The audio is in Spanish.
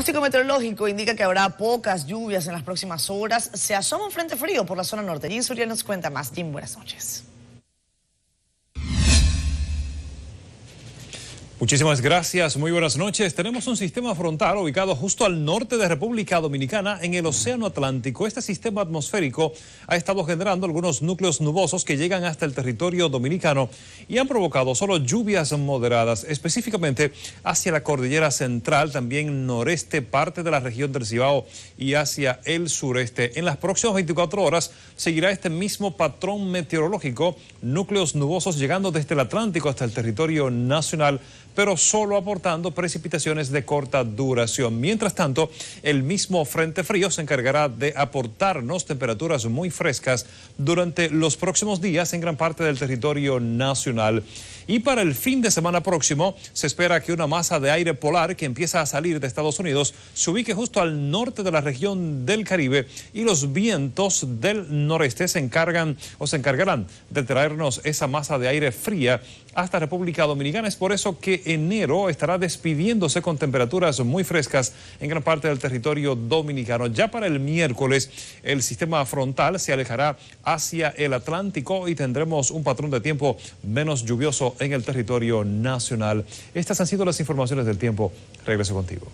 El pronóstico meteorológico indica que habrá pocas lluvias en las próximas horas. Se asoma un frente frío por la zona norte. Jim ya nos cuenta más. Jim, buenas noches. Muchísimas gracias, muy buenas noches. Tenemos un sistema frontal ubicado justo al norte de República Dominicana en el Océano Atlántico. Este sistema atmosférico ha estado generando algunos núcleos nubosos que llegan hasta el territorio dominicano y han provocado solo lluvias moderadas, específicamente hacia la cordillera central, también noreste, parte de la región del Cibao y hacia el sureste. En las próximas 24 horas seguirá este mismo patrón meteorológico, núcleos nubosos llegando desde el Atlántico hasta el territorio nacional pero solo aportando precipitaciones de corta duración. Mientras tanto, el mismo Frente Frío se encargará de aportarnos temperaturas muy frescas durante los próximos días en gran parte del territorio nacional. Y para el fin de semana próximo se espera que una masa de aire polar que empieza a salir de Estados Unidos se ubique justo al norte de la región del Caribe y los vientos del noreste se encargan o se encargarán de traernos esa masa de aire fría hasta República Dominicana. Es por eso que enero estará despidiéndose con temperaturas muy frescas en gran parte del territorio dominicano. Ya para el miércoles el sistema frontal se alejará hacia el Atlántico y tendremos un patrón de tiempo menos lluvioso en el territorio nacional. Estas han sido las informaciones del tiempo. Regreso contigo.